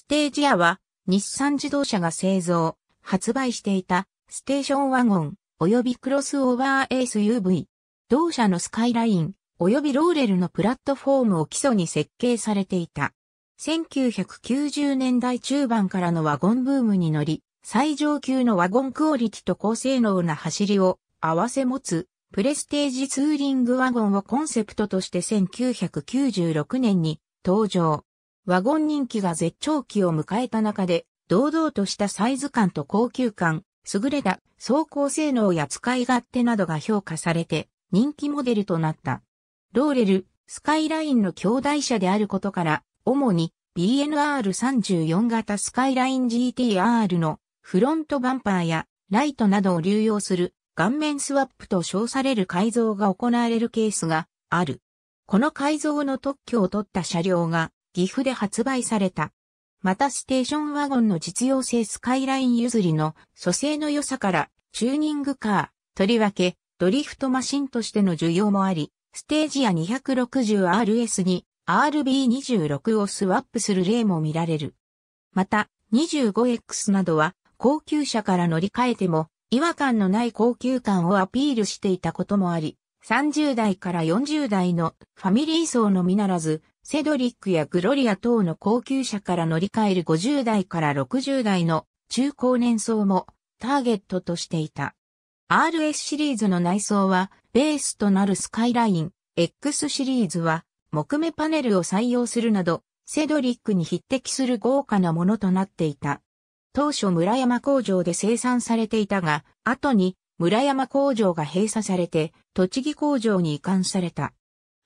ステージアは、日産自動車が製造、発売していた、ステーションワゴン、及びクロスオーバー SUV。同社のスカイライン、及びローレルのプラットフォームを基礎に設計されていた。1990年代中盤からのワゴンブームに乗り、最上級のワゴンクオリティと高性能な走りを合わせ持つ、プレステージツーリングワゴンをコンセプトとして1996年に登場。ワゴン人気が絶頂期を迎えた中で、堂々としたサイズ感と高級感、優れた走行性能や使い勝手などが評価されて、人気モデルとなった。ローレル、スカイラインの兄弟車であることから、主に BNR34 型スカイライン GTR のフロントバンパーやライトなどを流用する顔面スワップと称される改造が行われるケースがある。この改造の特許を取った車両が岐阜で発売された。またステーションワゴンの実用性スカイライン譲りの蘇生の良さからチューニングカー、とりわけドリフトマシンとしての需要もあり、ステージや 260RS に RB26 をスワップする例も見られる。また 25X などは高級車から乗り換えても違和感のない高級感をアピールしていたこともあり、30代から40代のファミリー層のみならず、セドリックやグロリア等の高級車から乗り換える50代から60代の中高年層もターゲットとしていた。RS シリーズの内装はベースとなるスカイライン、X シリーズは木目パネルを採用するなど、セドリックに匹敵する豪華なものとなっていた。当初村山工場で生産されていたが、後に村山工場が閉鎖されて、栃木工場に移管された。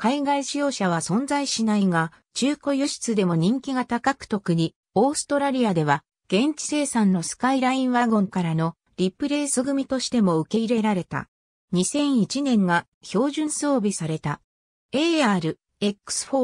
海外使用者は存在しないが、中古輸出でも人気が高く特に、オーストラリアでは、現地生産のスカイラインワゴンからのリプレイス組としても受け入れられた。2001年が標準装備された。AR-X4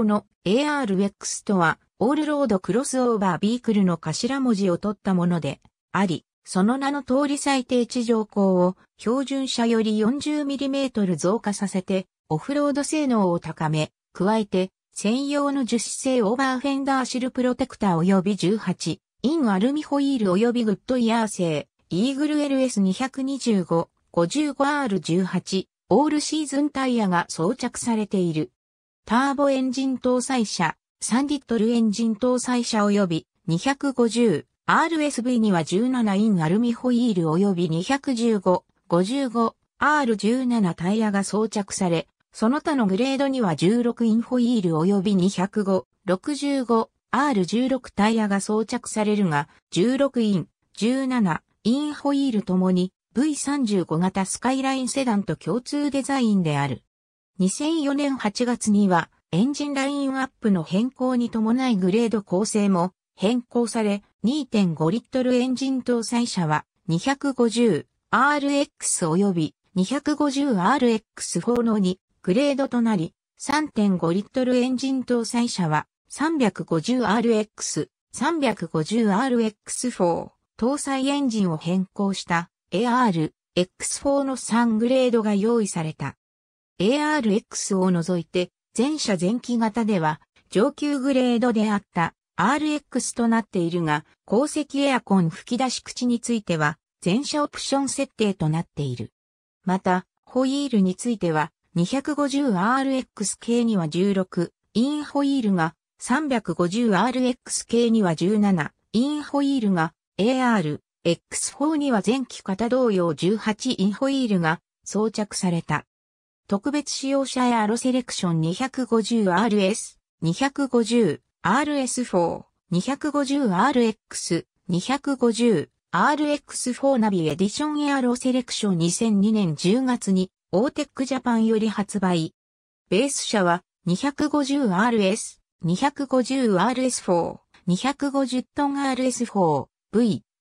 の ARX とは、オールロードクロスオーバービークルの頭文字を取ったものであり、その名の通り最低地上高を標準車より 40mm 増加させてオフロード性能を高め、加えて、専用の樹脂製オーバーフェンダーシルプロテクター及び18、インアルミホイール及びグッドイヤー製、イーグル LS225、55R18、オールシーズンタイヤが装着されている。ターボエンジン搭載車、3リットルエンジン搭載車及び 250RSV には17インアルミホイール及び215、55R17 タイヤが装着され、その他のグレードには16インホイール及び205、65、R16 タイヤが装着されるが、16イン、17、インホイールともに V35 型スカイラインセダンと共通デザインである。2004年8月にはエンジンラインアップの変更に伴いグレード構成も変更され2.5リットルエンジン搭載車は 250RX 及び 250RX4 の2グレードとなり、3.5リットルエンジン搭載車は 350RX、350RX4 搭載エンジンを変更した AR、X4 の3グレードが用意された。ARX を除いて、全車前期型では上級グレードであった RX となっているが、後席エアコン吹き出し口については、全車オプション設定となっている。また、ホイールについては、250RX 系には16、インホイールが、350RX 系には17、インホイールが、AR、X4 には前期型同様18インホイールが装着された。特別使用者エアロセレクション 250RS、250、RS4、250RX、250、RX4 ナビエディションエアロセレクション2002年10月にオーテックジャパンより発売。ベース車は 250RS、250RS4、250トン RS4V、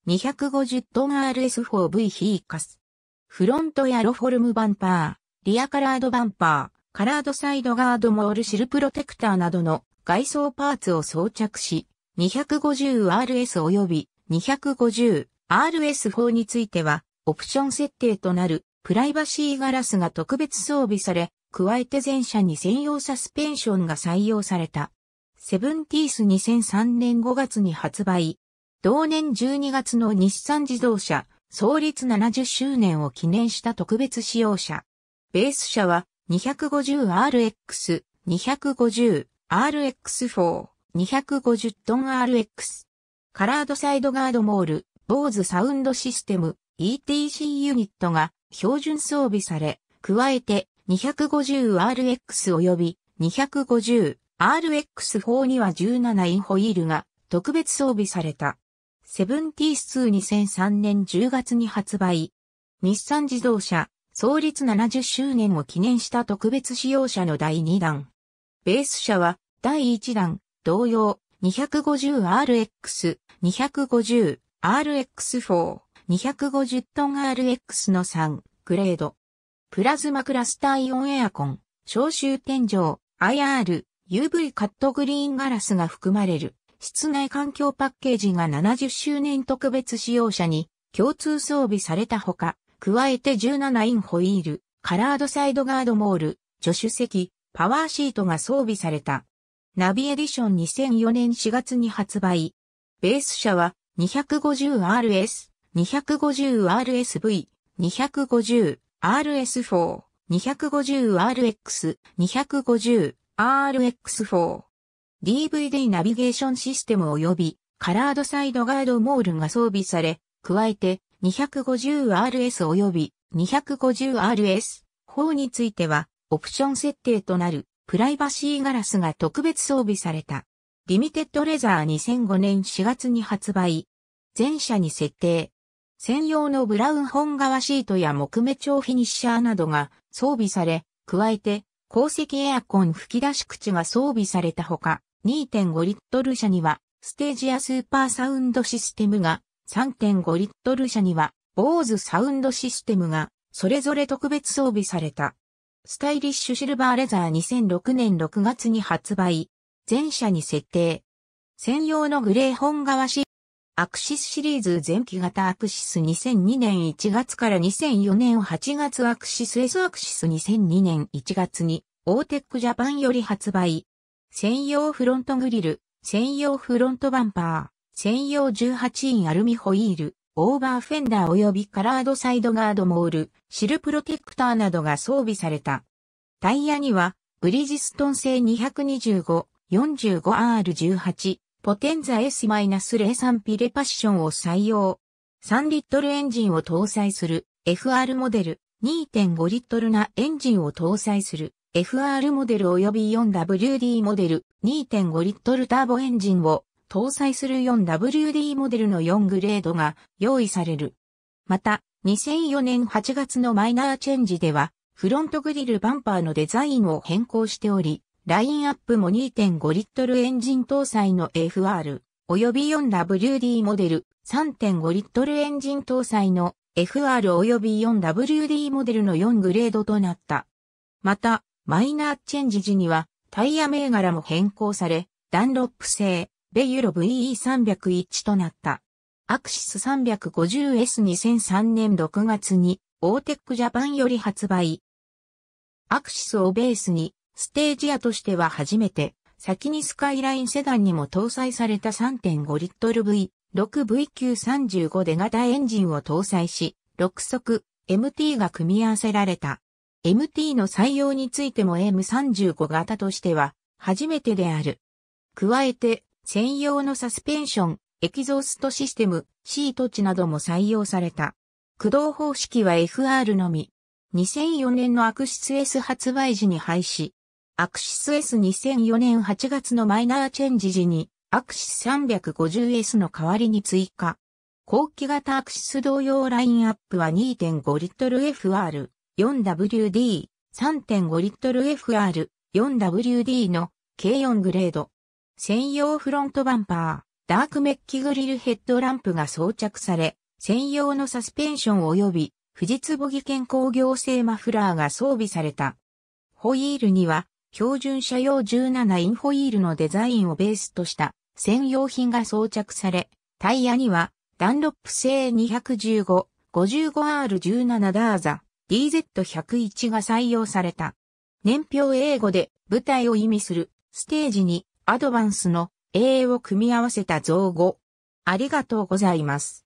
250トン RS4V ヒーカス。フロントやロフォルムバンパー、リアカラードバンパー、カラードサイドガードモールシルプロテクターなどの外装パーツを装着し、250RS 及び 250RS4 についてはオプション設定となるプライバシーガラスが特別装備され、加えて全車に専用サスペンションが採用された。セブンティース2003年5月に発売。同年12月の日産自動車創立70周年を記念した特別使用車。ベース車は 250RX、250RX4、250トン RX。カラードサイドガードモール、坊主サウンドシステム、ETC ユニットが標準装備され、加えて 250RX 及び 250RX4 には17インホイールが特別装備された。セブンティース2003年10月に発売。日産自動車創立70周年を記念した特別使用車の第2弾。ベース車は第1弾同様 250RX、250RX4、250トン RX の3グレード。プラズマクラスターイオンエアコン、消臭天井、IR、UV カットグリーンガラスが含まれる。室内環境パッケージが70周年特別使用者に共通装備されたほか、加えて17インホイール、カラードサイドガードモール、助手席、パワーシートが装備された。ナビエディション2004年4月に発売。ベース車は 250RS 250RSV、250RS4、250RX、250RX4。DVD ナビゲーションシステム及びカラードサイドガードモールが装備され、加えて 250RS 及び 250RS 4についてはオプション設定となるプライバシーガラスが特別装備された。リミテッドレザー2005年4月に発売。全車に設定。専用のブラウン本革シートや木目調フィニッシャーなどが装備され、加えて、鉱石エアコン吹き出し口が装備されたほか、2.5リットル車には、ステージやスーパーサウンドシステムが、3.5リットル車には、坊主サウンドシステムが、それぞれ特別装備された。スタイリッシュシルバーレザー2006年6月に発売。全車に設定。専用のグレー本革シートアクシスシリーズ前期型アクシス2002年1月から2004年8月アクシス S アクシス2002年1月にオーテックジャパンより発売。専用フロントグリル、専用フロントバンパー、専用18インアルミホイール、オーバーフェンダー及びカラードサイドガードモール、シルプロテクターなどが装備された。タイヤにはブリジストン製 225-45R18 ポテンザ S-03 ピレパッションを採用。3リットルエンジンを搭載する FR モデル、2.5リットルなエンジンを搭載する FR モデル及び 4WD モデル、2.5リットルターボエンジンを搭載する 4WD モデルの4グレードが用意される。また、2004年8月のマイナーチェンジでは、フロントグリルバンパーのデザインを変更しており、ラインアップも2.5リットルエンジン搭載の FR、及び 4WD モデル、3.5リットルエンジン搭載の FR 及び 4WD モデルの4グレードとなった。また、マイナーチェンジ時にはタイヤ銘柄も変更され、ダンロップ製、ベユロ VE301 となった。アクシス 350S2003 年6月に、オーテックジャパンより発売。アクシスをベースに、ステージアとしては初めて、先にスカイラインセダンにも搭載された3 5ル V6VQ35 で型エンジンを搭載し、6速 MT が組み合わせられた。MT の採用についても M35 型としては初めてである。加えて専用のサスペンション、エキゾーストシステム、シート値なども採用された。駆動方式は FR のみ。2004年のアクシス S 発売時に廃止。アクシス S2004 年8月のマイナーチェンジ時に、アクシス 350S の代わりに追加。後期型アクシス同様ラインアップは2 5ル f r 4WD、3 5ル f r 4WD の k 4グレード。専用フロントバンパー、ダークメッキグリルヘッドランプが装着され、専用のサスペンション及び、富士坪技研工業製マフラーが装備された。ホイールには標準車用17インホイールのデザインをベースとした専用品が装着され、タイヤにはダンロップ製 215-55R17 ダーザ DZ101 が採用された。年表英語で舞台を意味するステージにアドバンスの A を組み合わせた造語。ありがとうございます。